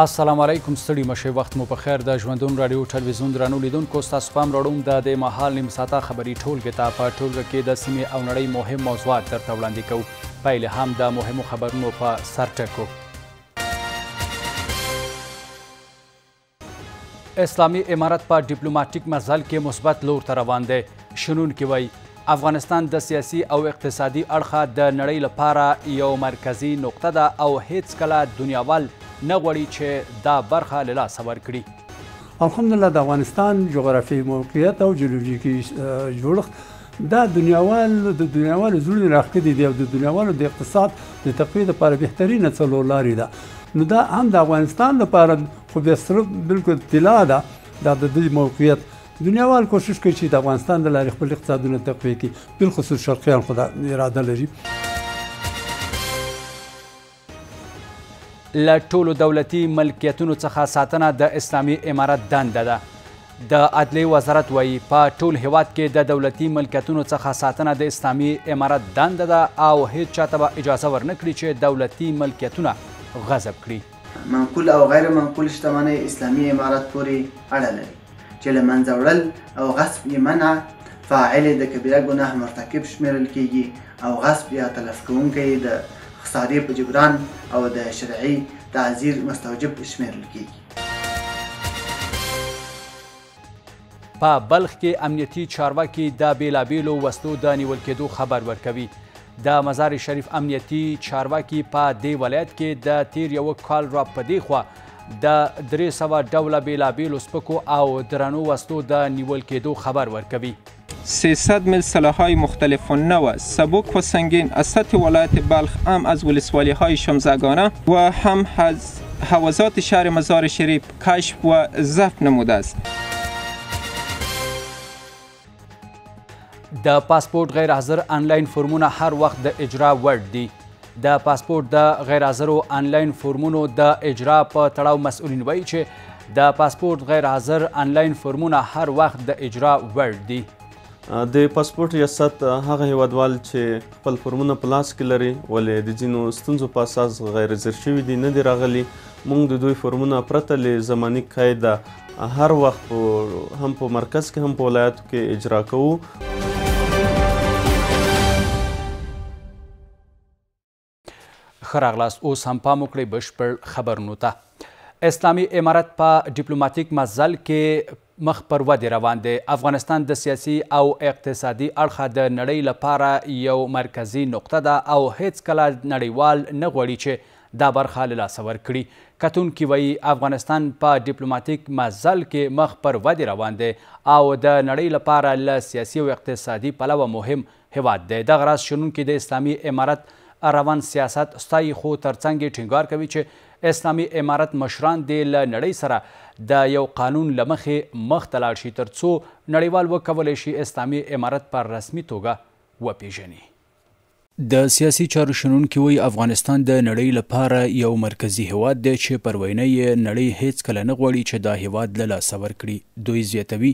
السلام علیکم ستړي مشه وخت مو په خیر د ژوندون رادیو ټلویزیون درنو لیدونکو تاسو پام راړوم د د مهال نیم ساعته خبري ټولګه ته په ټولګه کې د سیمې او نړۍ مهم موضوعات درته وړاندې کوو پایله هم د مهمو خبرونو په سرټکو اسلامي امارت په ډیپلوماټیک مزل کې مثبت لور ته روان دی شنون کې وایي افغانستان د سیاسي او اقتصادي اړخه د نړۍ لپاره یو مرکزی نقطه ده او هیڅ کله دنیاوال نه غواړي چې دا برخه له لاسه ورکړي الحمدلله د افغانستان جغرافیایي موقعیت او جیولوژیکي جوړښت دا دنیاوال د دنیاوال زړه راخدي دی او د دنیاوال د اقتصاد د تقوی لپاره بهترینه څلور لارې ده نو دا هم د افغانستان لپاره خو بیا صرف بالکل طلا ده دا د دې موقعیت دنیاوال کوشش کوي چې د افغانستان د لارې خپل اقتصادونه تقوی کړي بالخصوص شرقیان خو دا اراده لري له ټولو دولتي ملکیتونو څخه ساتنه د اسلامي امارت دنده ده د عدلیې وزارت وایي په ټول هیواد کې د دولتي ملکیتونو څخه ساتنه د اسلامي امارت دنده ده او هیڅ چا ته به اجازه ورنکړي چې دولتي ملکیتونه غصب کړي منقول او غیر منقول شتمنۍ اسلامي امارت پورې اړه لري چې له منځه وړل او غصب یې منع فاعل د کبیره ګناه مرتکب شمیرل کیږي او غصب یا تلف کوونکی د خسارې په جبران او د شرعي تعذیر مستوجب شمیرل کیږي په بلخ کې امنیتي چارواکي د بیلابیلو وسلو د نیول کېدو خبر ورکوي د مزار شریف امنیتي چارواکي په دې ولایت کې د تیر یو کال را پدې خوا د درې سوه ډوله بېلابېلو سپکو او درنو وسلو د نیول کېدو خبر ورکوي 300 میل سلاحهای مختلف و نو سبک و سنگین از سطح ولایت بلخ هم از ولسوالی های شمزگانه و هم از حوضات شهر مزار شریف کشف و ضبط نموده است د پاسپورت غیر حاضر آنلاین فرمونه هر وخت د اجرا وړ دي د پاسپورت د غیر حاضرو انلاین فورمونو د اجرا په تړاو مسؤلین وایي چې د پاسپورت غیر حاضر انلاین فورمونه هر وخت د اجرا وړ دي د پاسپورت ریاست هغه هیوادوال چې خپل فورمونه په لاس کې لري ولې د ځینو ستونزو په اساس غیر زر شوي دي نه دي راغلي موږ د دوی فورمونه پرته له زماني قاعده هر وخت هم په مرکز کې هم په ولایتو کې اجرا کوو خراغلاست اوس هم پام وکړئ بشپړ خبرونو ته اسلامي امارت په ډیپلوماټیک مزل کې مخ پر ودې روان دی افغانستان د سیاسي او اقتصادي اړخه د نړۍ لپاره یو مرکزی نقطه ده او هیڅ کله نړیوال نه غواړي چې دا برخه له لاسه ورکړي کتونکي وایي افغانستان په ډیپلوماتیک مزل کې مخ پر ودې روان دی او د نړۍ لپاره له سیاسي او اقتصادي پلوه مهم هیواد دی دغه راز شنونکي د اسلامي امارت روان سیاست ستای خو ترڅنګ ټینګار کوي چې اسلامي امارت مشران د نړۍ سره د یو قانون لمخې مخ تلاړ شي ترڅو نړیوال وکول شي اسلامي امارت پر رسمي توګه وپیژني د سیاسي چارو شنونکي وی افغانستان د نړۍ لپاره یو مرکزی هواد دی چې پروینه یې نړۍ هیڅ کله نه غوړي چې دا هواد له لاسه ورکړي دوی زیاتوي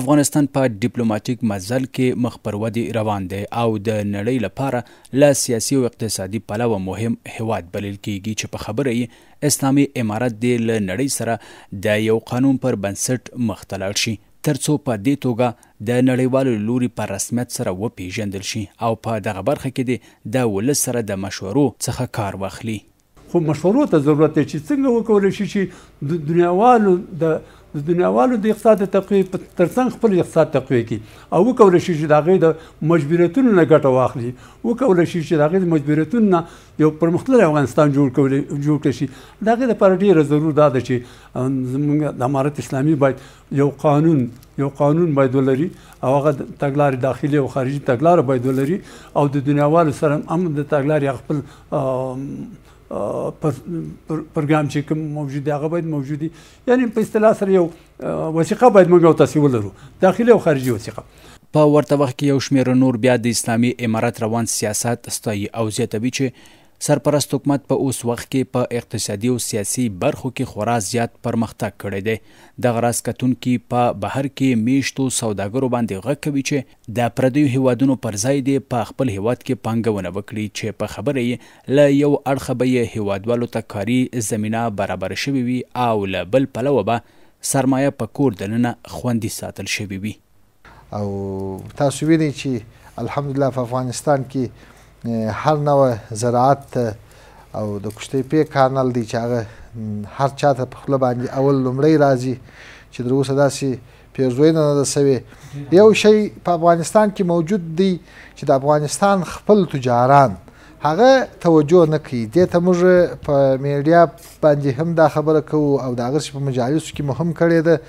افغانستان په ډیپلوماټیک مزل کې مخ پر ودی روان دی او د نړۍ لپاره له سیاسي او اقتصادي پلوه مهم هواد بلل کیږي چې په خبره یې اسلامي امارت دی له نړۍ سره د یو قانون پر بنسټ مختلف شي ترڅو په دې توګه د نړیوالو لوري په رسمیت سره وپیژندل شي او په دغه برخه کې د د ولس سره د مشورو څخه کار واخلي خو مشورو ته ضرورت دی چې څنګه وکول شي چې دنیاوالو د د دنیاوالو د اقتصاد تقویې ترڅنګ خپل اقتصاد تقویې کړي او وکولی شي چې د هغې د مجبوریتونو نه ګټه واخلي وکولی شي چې د هغې د مجبوریتونو نه یو پرمختللی افغانستان جوړ کولی جوړ کړی شي د هغې دپاره ډېره ضرور دا ده چې زمونږ د امارت اسلامي باید یو قانون یو قانون باید ولري او هغه تګلارې داخلي او خارجي تګلاره باید ولري او د دنیاوالو سره هم د تګلارې خپل پر پرګرام چې کوم موجود دی هغه باید موجود دی یعنی په اصطلاح سره یو وثیقه باید موږ او تاسو ولرو داخلي او خارجي وثیقه په ورته وخت کې یو شمیر نور بیا د اسلامي امارات روان سیاست استایي او زیاتوي چې سرپرست حکومت په اوس وخت کې په اقتصادي او سیاسي برخو کې خورا زیات پرمختګ کړی دی د غراس کتون کې په بهر کې میشتو سوداګرو باندې غږ کوي چې د پردیو هیوادونو پر ځای دی په خپل هیواد کې پانګونه وکړي چې په خبره ل یو اړخ به هیوادوالو ته کاري زمينه برابر شوي وي او ل بل پلوه به سرمایه په کور دننه خوندي ساتل شوی وي او تاسو وینئ چې الحمدلله په افغانستان کې هر نوع زراعت او د کشتۍ پی کانال دی چې هغه هر چا ته په خوله باندې اول لومړی راځي چې تر اوسه داسې پیرزوینه نه ده سوې یو شی په افغانستان کې موجود دی چې د افغانستان خپل تجاران هغه توجه نه کوي دې ته موږ په میډیا باندې هم دا خبره کوو او د هغه په مجالسو کې مهم کړی ده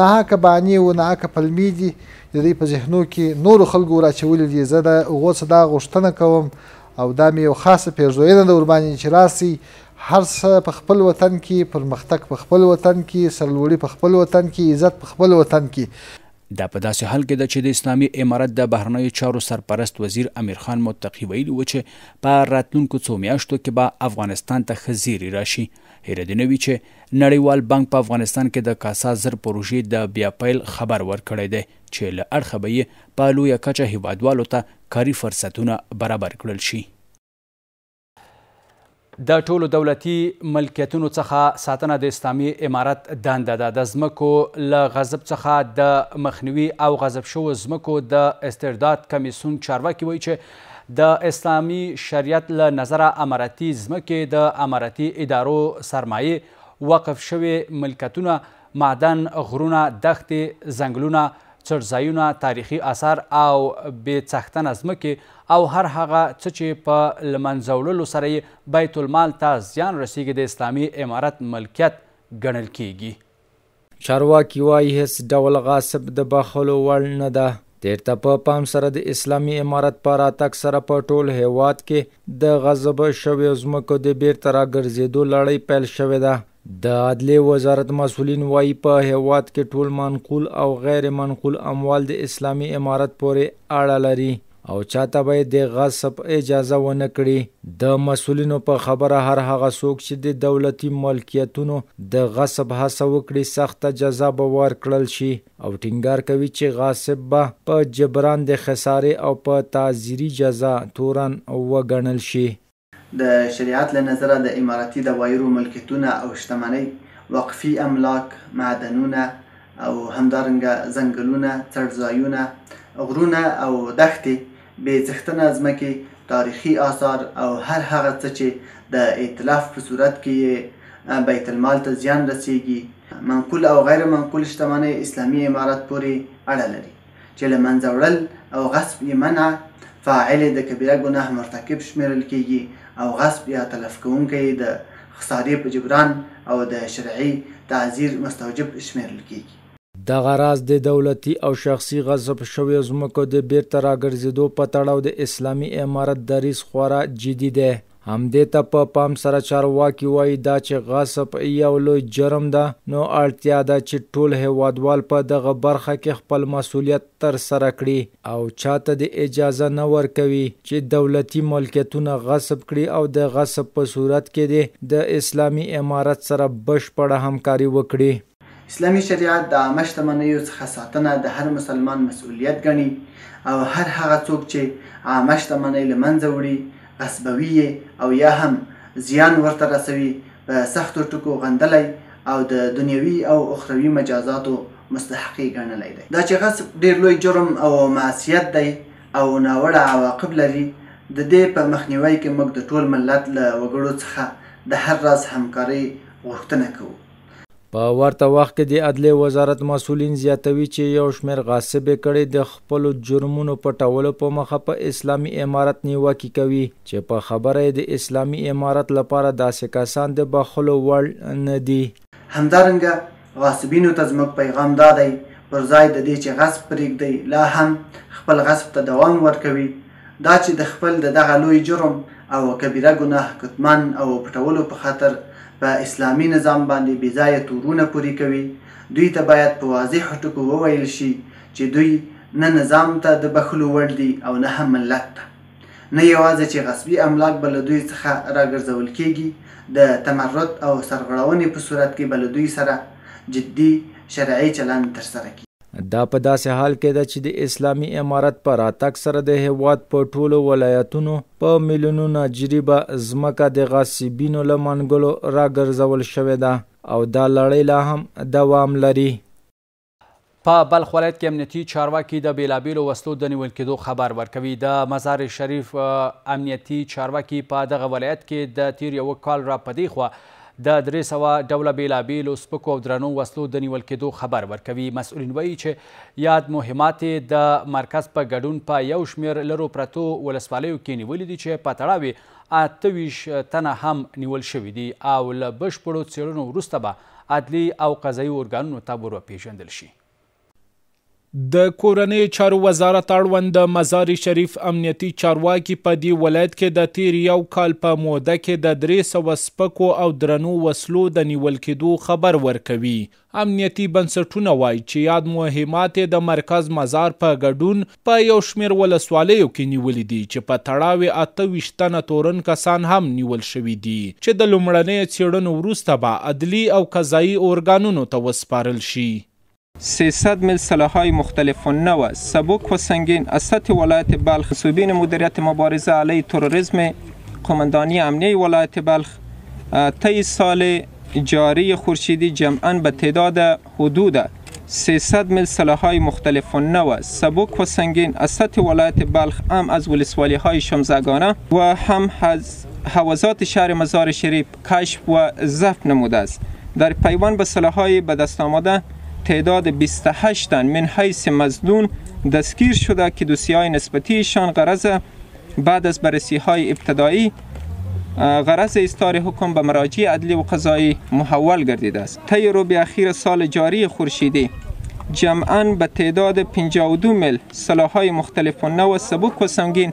ناحقه بانی و ناحقه پلمی دي د دې په ذهنو کې نور خلکو راچولې دي زه د هغو څه دا غوښتنه کوم او دا مې یو خاصه پېژوینه ده ورباندې چې راسي هر څه په خپل وطن کې پرمختګ په خپل وطن کې سرلوړي په خپل وطن کې عزت په خپل وطن کې دا په داسې حال کې ده چې د اسلامي امارت د بهرنیو چارو سرپرست وزیر امیر خان متقی ویلي و چې په راتلونکو څو میاشتو کې به افغانستان ته خزيري راشي هیره دی نوی چې نړیوال بانک په افغانستان کې د کاسا زر پروژې د بیا پیل خبر ورکړی دی چې له اړخه به یې په لویه کچه هیوادوالو ته کاري فرصتونه برابر کړل شي د ټولو دولتي ملکیتونو څخه ساتنه د اسلامي امارت دنده ده د ځمکو له غضب څخه د مخنیوي او غضب شوو ځمکو د استرداد کمیسون چارواکي وایي چې د اسلامي شریعت له نظره امارتي ځمکې د امارتي ادارو سرمایې وقف شوي ملکیتونه معدن غرونه دښتې ځنګلونه څړځایونه تاریخي اثار او بې څښتنه ځمکې او هر هغه څه چې په لمنځه وړلو سره یې بیت المال ته زیان رسیږي د اسلامي امارت ملکیت ګڼل کیږي چارواکي وایي هیڅ ډول غاصب د بخلو وړ نه ده تیرته په پا پام سره د اسلامي امارت پر راتګ سره په ټول هیواد کې د غضب شوې ځمکو د بیرته راګرځېدو لړۍ پیل شوې ده د عدلیه وزارت مسولین وایي په هیواد کې ټول منقول او غیر منقول اموال د اسلامي امارت پورې اړه لري او چاته به د غصب اجازه ونه کړي د مسولینو په خبره هر هغه څوک چې د دولتي ملکیتونو د غصب هڅه وکړي سخته جزا به ورکړل شي او ټینګار کوي چې غاصب به په جبران د خساره او په تعزیری جزا تورن وګڼل شي د شریعت له نظره د اماراتي د وایرو ملکیتونه او شتمنۍ وقفي املاک معدنونه او همدارنګه ځنګلونه څړځایونه غرونه او دښتې بې څښتنه ځمکې تاریخي آثار او هر هغه څه چې د ائتلاف په صورت کې بیت المال ته زیان رسیږي منقول او غیر منقول شتمنۍ اسلامي امارات پورې اړه لري چې له منځه وړل او غصب یې منع فاعل د کبیره ګناه مرتکب شمیرل کیږي او غصب یا تلف کوونکی د خسارې په جبران او د شرعي تعذير مستوجب شمیرل کیږي د غراز د دولتي او شخصي غصب شوې زمکو د بیرته راګرځېدو په تړاو د اسلامي امارت دریس خورا جدي ده همدې ته په پا پام سره چارواکي وایي دا چې غصب یو لوی جرم ده نو اړتیا ده چې ټول هیوادوال په دغه برخه کې خپل مسولیت تر سره کړي او چاته د اجازه نه ورکوي چې دولتي ملکیتونه غصب کړي او د غصب په صورت کې د اسلامي امارت سره بشپړه همکاري وکړي اسلامی شریعت د عامه شتمنیو څخه ساتنه د هر مسلمان مسؤلیت ګڼي او هر هغه څوک چې عامه شتمنۍ له منځه وړي غصبوي او یا هم زیان ورته رسوي په سختو ټکو غندلی او د دنیوي او اخروي مجازاتو مستحقي ګڼلی دی دا چې غصب ډیر لوی جرم او معصیت دی او ناوړه عواقب لري د دې په مخنیوي کې موږ د ټول ملت له وګړو څخه د هر راز همکارۍ غوښتنه کوو په ورته وخت کې د عدلیه وزارت مسولین زیاتوي چې یو شمیر غاصب کړي د خپل جرمونو پټولو په مخه په اسلامي امارت نیوکه کوي چې په خبره د اسلامي امارت لپاره داسې کسان د بخلو وړ نه دي همدارنګه غاصبینو ته زموږ پیغام دا دی پر ځای د دې چې غصب پرېږدي لا هم خپل غصب ته دوام ورکوي دا چې د خپل دغه لوی جرم او کبیره ګناه کتمان او پټولو په خاطر په اسلامي نظام باندې بې ځایه تورونه پورې کوي دوی ته باید په واضح ټکو وویل شي چې دوی نه نظام ته د بخلو وړ دي او نه هم ملت ته نه یوازې چې غصبي املاک به له دوی څخه راګرځول کیږي د تمرد او سرغړونې په صورت کې به له دوی سره جدي شرعي چلند ترسره کیږي دا په داسې حال کې ده چې د اسلامي امارت پر راتګ سره د هیواد په ټولو ولایتونو په میلیونونو جریبه ځمکه د غاصبینو له منګلو راګرځول شوې ده او دا لړۍ لا هم دوام لري په بلخ ولایت کې امنیتي چارواکي د بیلابیلو وسلو د نیول کېدو خبر ورکوي د مزار شریف امنیتي چارواکي په دغه ولایت کې د تیر یو کال را پدې خو د درې سوه ډوله بېلابېلو سپکو او درنو وسلو د نیول کېدو خبر ورکوي مسؤلین وایي چې یاد مهمات د مرکز په ګډون په یو شمېر لرو پرتو ولسوالیو کې نیولي دي چې په تړاو اته ویش تنه هم نیول شوي دي او له بشپړو څېړنو وروسته به عدلي او قضایي ارګانونو ته ور وپېژندل شي د کورنۍ چارو وزارت اړوند د مزار شریف امنیتي چارواکي په دی ولایت کې د تیر یو کال په موده کې د 300 سپکو او درنو وسلو د نیول کېدو خبر ورکوي امنیتي بنسټونه وایي چې یاد مهمات د مرکز مزار په ګډون په یو شمیر ولسوالیو کې نیولې دي چې په تړاو اته وشتنه تورن کسان هم نیول شوي دي چې د لومړنۍ چیړنو وروسته به عدلي او قضایي اورګانونو ته وسپارل شي 300 میل سلاحهای مختلف و نو سبک و سنگین از سطح ولایت بلخ سوبین مدیریت مبارزه علیه تروریسم قماندانی امنی ولایت بلخ طی سال جاری خورشیدی جمعا به تعداد حدود 300 میل سلاحهای مختلف و نو سبک و سنگین از سطح ولایت بلخ هم از ولسوالی های شمزگانه و هم از حوزات شهر مزار شریف کشف و ضبط نموده است در پیوان به سلاحهای به دست آمده تعداد 28 تن من حیث مزدون دستگیر شده که دوسیه نسبتیشان غرض بعد از بررسی های ابتدایی غرض اظهار حکم به مراجع عدلی و قضایی محول گردیده است طی روبه اخیر سال جاری خورشیدی جمعا به تعداد 52 مل سلاحهای مختلف و نو سبک و سنگین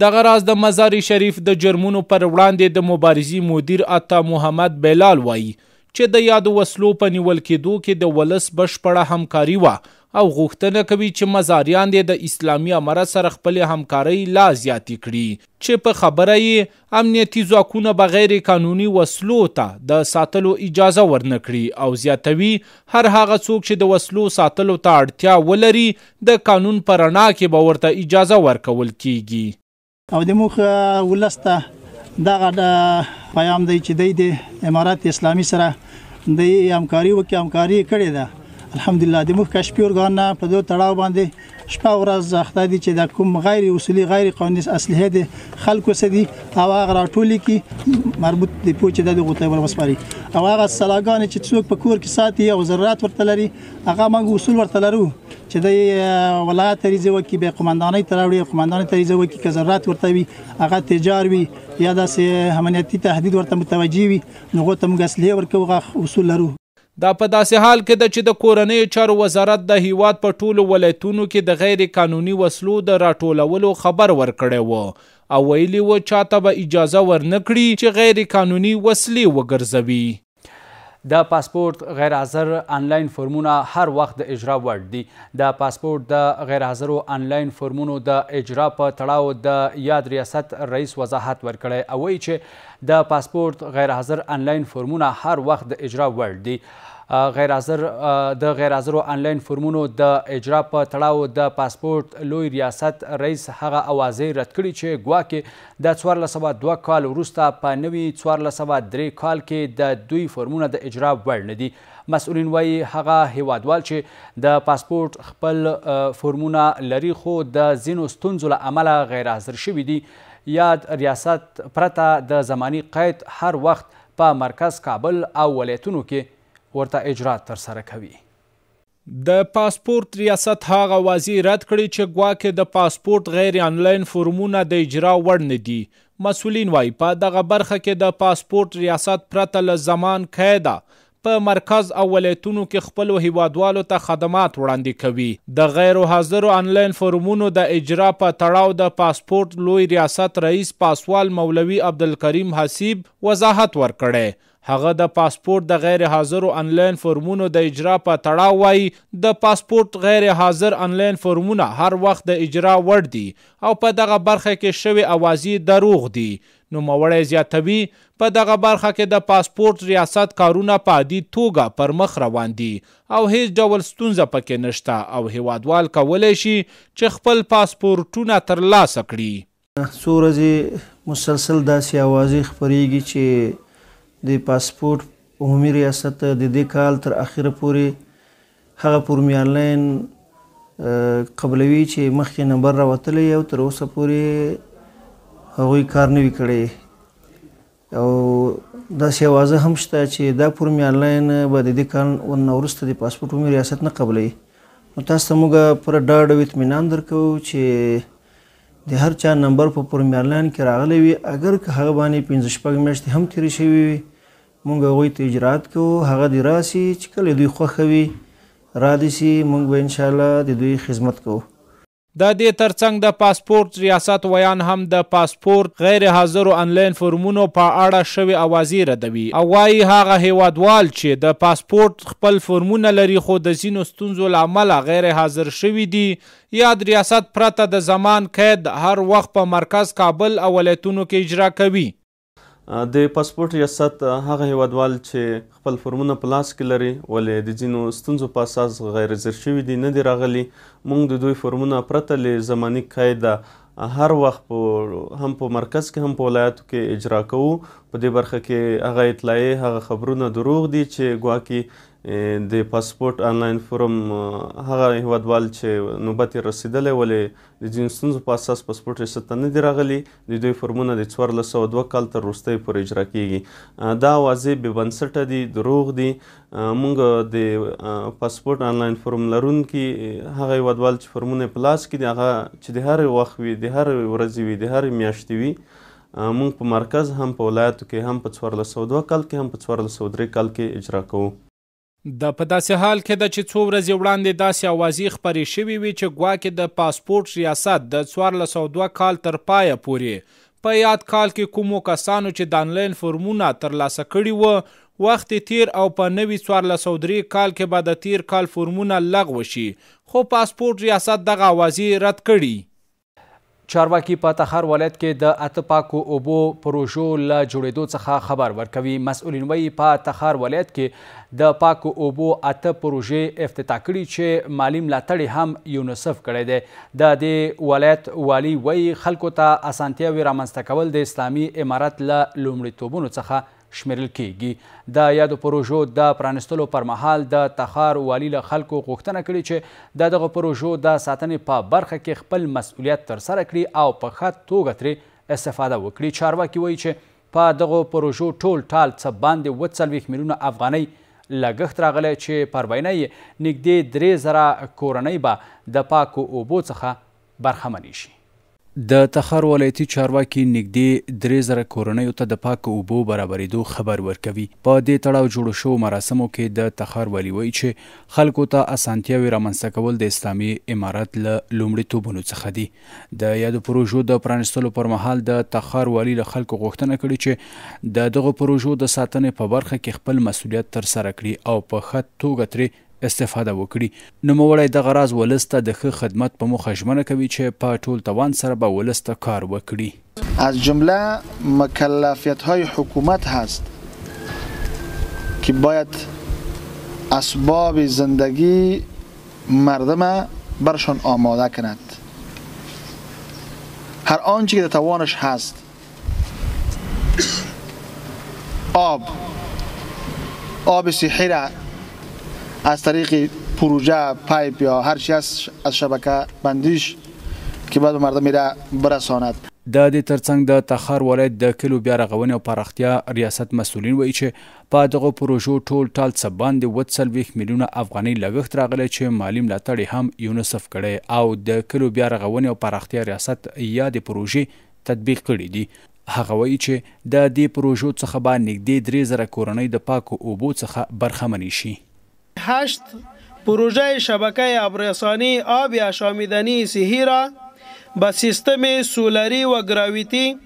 دغه راز د مزار شریف د جرمونو پر وړاندې د مبارزې مدیر عطا محمد بلال وایي چې د یادو وسلو په نیول کېدو کې د ولس بشپړه همکاري وه او غوښتنه کوي چې مزاریان د اسلامي امارت سره خپل همکاري لا زیاتې کړي چې په خبره یې امنیتي ځواکونه بغیر قانوني وسلو ته د ساتلو اجازه ورنکړي او زیاتوي هر هغه څوک چې د وسلو ساتلو ته اړتیا ولري د قانون پرانا کې به ورته اجازه ورکول کیږي او د موخه ولسته دغه پیام دی چې د امارات اسلامي سره د همکاري وکي همکاري کړې ده الحمدلله د مخ کشپی ارګان په دوه تړاو باندې شپه ورځ اخته دي چې د کوم غیر اصولي غیر قانوني اسلحه دي خلکو سدي او هغه راټولي کې مربوط دی پوه چې د غوتې ور وسپاري او هغه سلاګان چې څوک په کور کې ساتي او ضرورت ورته لري هغه موږ اصول ورته لرو چې د ولایت طریزه وکي به قماندانۍ تراوړي قماندانۍ طریزه وکي که ضرورت ورته وي هغه تجار وي یا داسې امنیتي تهدید ورته متوجي وي نو غوته موږ اصلي ورکو غا اصول لرو دا په داسې حال کې ده چې د کورنۍ چارو وزارت د هیواد په ټولو ولایتونو کې د غیر قانوني وسلو د راټولولو خبر ورکړی و او ویلي و چاته به اجازه ورنکړي چې غیر قانوني وسلې وګرځوي د پاسپورت غیر حاضر انلاین فرمونه هر وخت د اجرا وړ دي د پاسپورت د غیر حاضرو انلاین فرمونو د اجرا په تړاو د یاد ریاست رئیس وضاحت ورکړی او وایي چې د پاسپورت غیر حاضر انلاین فرمونه هر وخت د اجرا وړ دي غیر حاضر د غیر حاضرو انلاین فورمونو د اجرا په تړاو د پاسپورت لوی ریاست رئیس هغه اوازې رد کړي چې ګواکې د 1402 کال وروسته په نوي 1403 کال کې د دوی فورمونه د اجرا وړ نه دي مسؤلین وایي هغه هیوادوال چې د پاسپورت خپل فورمونه لري خو د ځینو ستونزو له امله غیر حاضر شوي دي یاد ریاست پرته د زمانی قید هر وخت په مرکز کابل او ولایتونو کې ورته اجرات تر سره کوي د پاسپورت ریاست هغه وازی رد کړی چې ګواکې د پاسپورت غیر انلاین فورمونه د اجرا وړ نه دي مسولین وای په دغه برخه کې د پاسپورت ریاست پرته له زمان قاعده په مرکز او ولایتونو کې خپل هیوادوالو ته خدمات وړاندې کوي د غیر حاضر انلاین فورمونو د اجرا په تړاو د پاسپورت لوی ریاست رئیس پاسوال مولوي عبدالکریم حسیب وضاحت ورکړی هغه د پاسپورت د غیر حاضر او انلاین فورمونو د اجرا په تړاو وای د پاسپورت غیر حاضر انلاین فورمونه هر وخت د اجرا وړ دي او په دغه برخه کې شوی اوازي دروغ دي نو موړی زیاتوي په دغه برخه کې د پاسپورت ریاست کارونه په عادي توګه پر مخ روان دي او هیڅ ډول ستونزه پکې نشته او هیوادوال کولای شي چې خپل پاسپورتونه ترلاسه کړي څو ورځې مسلسل داسې اوازې خپریږي چې د پاسپورت عمومي ریاست د دې کال تر اخره پورې هغه فورمي آنلاین قبلوي چې مخکې نمبر راوتلی او تر اوسه پورې هغوی کار نه وي کړی او داسې اوازه هم شته چې دا فورمي آنلاین به د دې کال نه وروسته د پاسپورت عمومي ریاست نه قبلوي نو تاسو ته موږ پوره ډاډ او اطمینان درکوو چې د هر چا نمبر په فورمي آنلاین کې راغلی وي اگر که هغه باندې پنځه شپږ میاشتې هم تېرې شوي وي مونږ هغوی ته اجرات کوو هغه دې راسي چې کله دوی خوښه وي را دي سي مونږ به انشاءالله د دوی خدمت کوو د دې ترڅنګ د پاسپورت ریاست ویان هم د پاسپورت غیر حاضر انلاین فورمونو په اړه شوی اوازی ردوي او وايي هغه هیوادوال چې د پاسپورت خپل فورمونه لري خو د زینو ستونزو لامل غیر حاضر شوی دي یاد ریاست پرته د زمان قید هر وخت په مرکز کابل او ولایتونو کې اجرا کوي د پاسپورت ریاست هغه هیوادوال چې خپل فرمونه په لاس کې لري ولې د ځینو ستونزو په اساس غیر زر شوي دي نه دي راغلي موږ د دوی فرمونه پرته له زماني قاعده هر وخت په هم په مرکز کې هم په ولایتو کې اجرا کوو په دې برخه کې هغه اطلاعي هغه خبرونه دروغ دي چې ګواکې د پاسپورت آنلاین فورم هغه هیوادوال چې نوبت رسیدلې ولې د ځین ستونزو په اساس پاسپورت یې ست نه دی راغلی د دوی فورمونه د 1402 کال تر وروستۍ پورې اجرا کیږي دا واضح بې بنسټه دي دروغ دي موږ د پاسپورت آنلاین فورم لرونکي هغه هیوادوال چې فورمونه په لاس کې دي هغه چې د هر وخت وي د هر ورځې وي د هر میاشتې وي موږ په مرکز هم په ولایتو کې هم په 1402 کال کې هم په 1403 کال کې اجرا کوو د په داسې حال کې د چې څو ورځې وړاندې داسې اوازې خپرې شوې وي چې ګواکې د پاسپورت ریاست د 1402 کال تر پایه پورې په یاد کال کې کومو کسانو چې د انلاین فورمونه ترلاسه کړي وو وخت تیر او په نوي 1403 کال کې به د تیر کال فورمونه لغوه شي خو پاسپورت ریاست دغه اوازې رد کړي چارواکي په تخار ولایت کې د اته پاکو اوبو پروژو له جوړېدو څخه خبر ورکوي مسؤلین وایي په تخار ولایت کې د پاکو اوبو اته پروژې افتتاح کړي چې مالی ملاتړ هم یونیسف کړی دی د دې ولایت والی وایي خلکو ته اسانتیاوې رامنځته کول د اسلامي امارت له لومړیتوبونو څخه شمیرل کیږي د یادو پروژو د پرانستلو پر مهال د تخار والی له خلکو غوښتنه کړې چې د دغه پروژو د ساتنې په برخه کې خپل مسؤلیت ترسره کړي او په ښه توګه ترې استفاده وکړي چارواکي وایي چې په دغو پروژو ټول ټال څه باندې اووه څلوېښت میلیونه افغانۍ لګښت راغلی چې پر بینه یې نږدې درې زره کورنۍ به د پاکو اوبو څخه برخمنې شي د تخار ولایتي چارواکي نږدې درې زره کورنیو ته د پاک اوبو برابرېدو خبر ورکوي په دې تړاو جوړو شو مراسمو کې د تخار والی وایي چې خلکو ته اسانتیاوې رامنځته کول د اسلامي امارت له لومړیتوبونو څخه دي د یادو پروژو د پرانستلو پر مهال د تخار والی له خلکو غوښتنه کړې چې د دغه پروژو د ساتنې په برخه کې خپل مسؤلیت تر سره کړي او په ښه توګه ترې استفاده وکړي نوموړی دغه راز ولس ته د ښه خدمت په موخه ژمنه کوي چې په ټول توان سره به ولس ته کار وکړي از جمله مکلفیت های حکومت هست که باید اسباب زندگی مردم برشان آماده کند هر آنچه که در توانش هست آب آب صحی را از طریق پروژه پایپ یا هر چی از شبکه بندیش که باید به مردم میره برساند د دې ترڅنګ د تخار ولایت د کلو بیا رغونې او پراختیا ریاست مسولین وایي چې په دغه پروژو ټول ټال څه باندې وڅل ویخ میلیونه افغاني لګښت راغلی چې مالی ملاتړ هم یونیسف کړي او د کلو بیا رغونې او پراختیا ریاست یادې پروژې تطبیق کړي دي هغه وایي چې د دې پروژو څخه باندې نږدې 3000 کورنۍ د پاکو اوبو څخه برخمنې شي هشت پروژه شبکه ابرسانی آب آشامیدنی سیهی را به سیستم سولری و گراویتی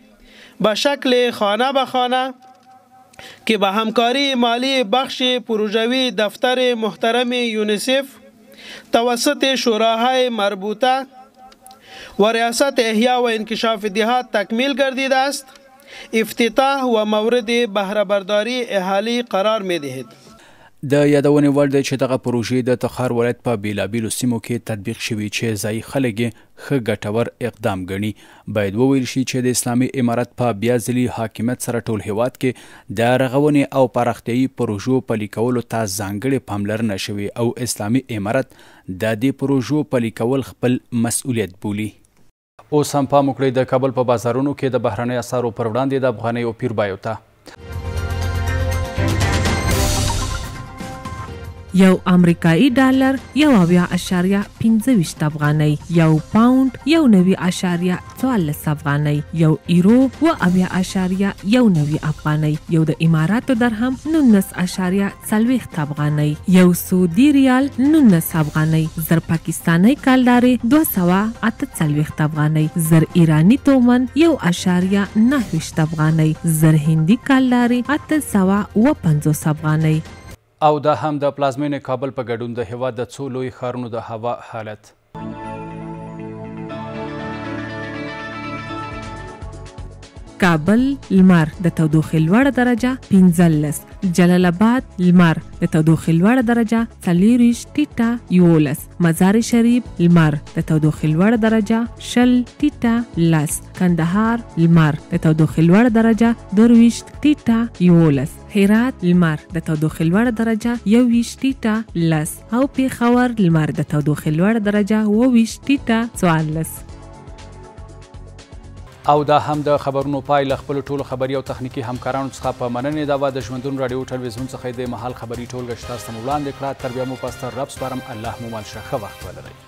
به شکل خانه به خانه که به همکاری مالی بخش پروژوی دفتر محترم یونیسف توسط شوراهای مربوطه و ریاست احیا و انکشاف دیهات تکمیل گردیده است افتتاح و مورد بهرهبرداری اهالی قرار می دهید. د یادونې وړ دی چې دغه پروژې د تخار ولایت په بیلابیلو سیمو کې تطبیق شوي چې ځای خلک خ غټور اقدام غني باید وویل شي چې د اسلامي امارت په بیا ځلی حاکمیت سره ټول هیواد کې د رغونې او پرختیاي پروژو په لیکولو ته ځانګړي پاملرنه شوي او اسلامي امارت د دې پروژو په لیکول خپل مسؤلیت بولي اوس هم پام وکړئ د کابل په بازارونو کې د بهرنۍ اسارو پر وړاندې د افغاني او پیر بایوتا یو امریکایي ډالر یو اویا اشاریه 25 افغانۍ یو پاوند یو نوي اشاریه 14 افغانۍ یو ایرو و اویا اشاریه یو نوي افغانۍ یو د اماراتو درهم 19 اشاریه 40 افغانۍ یو سعودي ریال 19 افغانۍ زر پاکستاني کلداري 248 افغانۍ زر ایرانی تومن یو اشاریه 9 افغانۍ زر هندي کلداري 850 افغانۍ او دا هم د پلازمینې کابل په ګډون د هیواد د څو لوی ښارونو د هوا حالت کابل لمر د تودوخې لوړه درجه 15 جلال آباد لمر د تودوخې لوړه درجه 30 ټیټه یولس مزار شریف لمر د تودوخې لوړه درجه شل ټیټه لس کندهار لمر د تودوخې لوړه درجه درويش ټیټه یولس هرات لمر د تودوخې لوړه درجه 21 ټیټه لس او پیښور لمر د تودوخې لوړه درجه 22 ټیټه 14 او دا هم د خبرونو پای له خپل ټولو خبري او تخنیکی همکارانو څخه په مننې دا د ژوندون رادیو ټلویزیون څخه د محل خبري ټولګه شتاسته وړاندې کړه تربیه مو پاستر رب سپارم الله مو مال شخه وخت ولرئ